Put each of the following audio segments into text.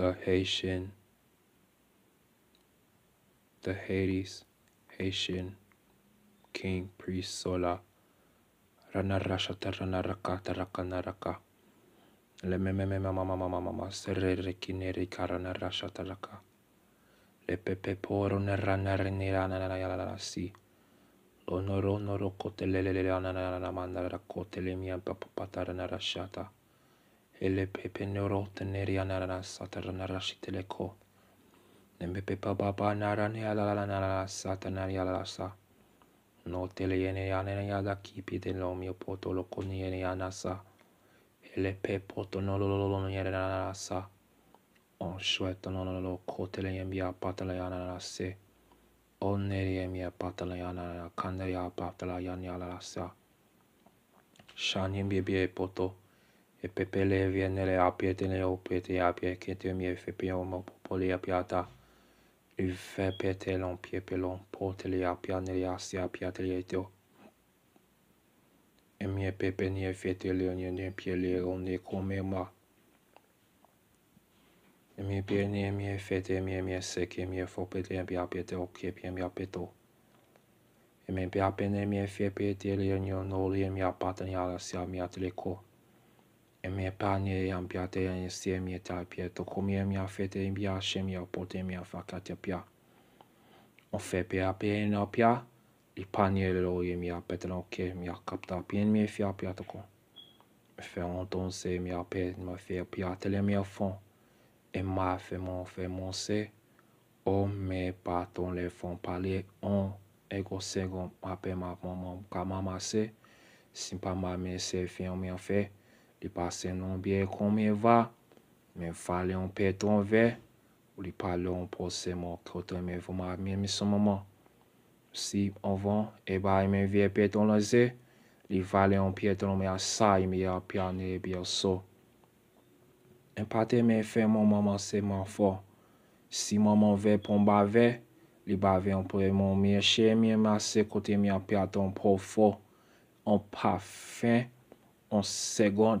the Haitian, the Haiti's Haitian King Priest Sola, Rana Ranarakata Rakanaraka, rana Sererekineri Karanarashata Raka, Lepepeporo Neranarinirana Si, ro Lonoro Norokotelele Nananamandara rana rasha ta. ele pepe nerolta teneri narara satara narashiteleko. Nembe pepe baba ne alala narara satanari sa. No tele yene yane yada kipi de mio e poto koni yene sa. Ele pe poto nolololo yene sa. On ko tele yembi a patala se. On neri a patala nara kandari apatala yanyalasa. Shan yembia e e poto. E pepele vienele apietele opete apie ketemie fepe omo popole apiata. Ufe petelon piepelon potele apianele asi apiatele eto. Emie pepe nie fetele onye piele onde komema. Emie piene emie fete emie emie seke emie fopete emie apiete okepe emie apeto. Emie me emie fepetele onye onole emie apatene alasi amia teleko et mes yambiate yanyesie mietapie tokomie miafete me shem ya pote miafakate pia. On fait pia pia en pia. lo fait capta pien mi pia Fait on danse mia pe ma fait pia tele mia fond. Et ma fait mon fait mon se. Oh me les font parler on. Ego second ma pe ma maman ka mama se. pas ma me se fait on mi fait passe non bien comme il va, mais fallait en péton ve, ou li pale an pose côté krotan men voma men maman. Si on va, et men ve vieux lan ze, li vale an il sa mais en piane e so. En pate men fe maman si maman ve pon ba ve, li ba ve an pre man men che men ma se kote en fin, en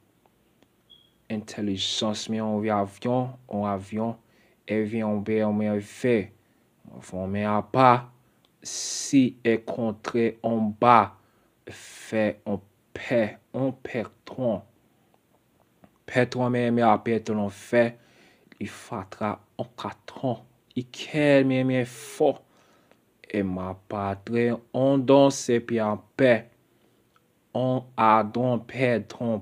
intelligence, mais on avion, on avion, et vient on bé, on fait. On met à pas, si est contré en bas, fait, on paix on perdron. Perdron, mais mais à perdron fait, il fatra en quatre ans. Il quel mais mais fort. Et ma patrie, on danse et puis en paix. On a donc perdron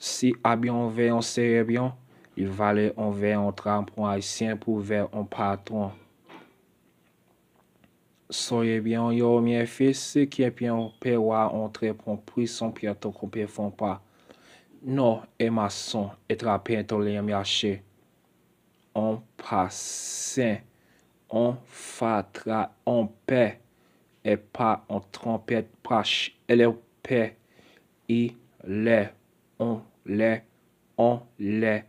si abion ve on bien, il valait en ver en un haïtien pour ver en patron. Soyez bien, yo, mieux fils, ce qui est bien, on peut entre pour prix son piato qu'on peut faire pas. Non, et ma son, et trapé en ton lien en On passe, on fatra, on paix, et pas en trompette prache, et le paix, il est, on paix les, on les,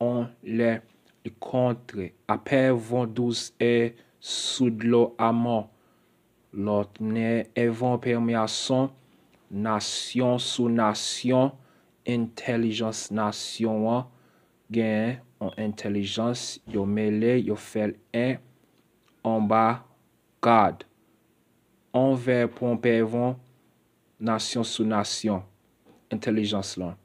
on les. Le contre, après vont douce et sous l'eau amant. L'autre et vont son nation sous nation, intelligence nation, hein. gain en intelligence, yo mêlé, yo fait un en bas, garde. Envers pour nation sous nation, intelligence là.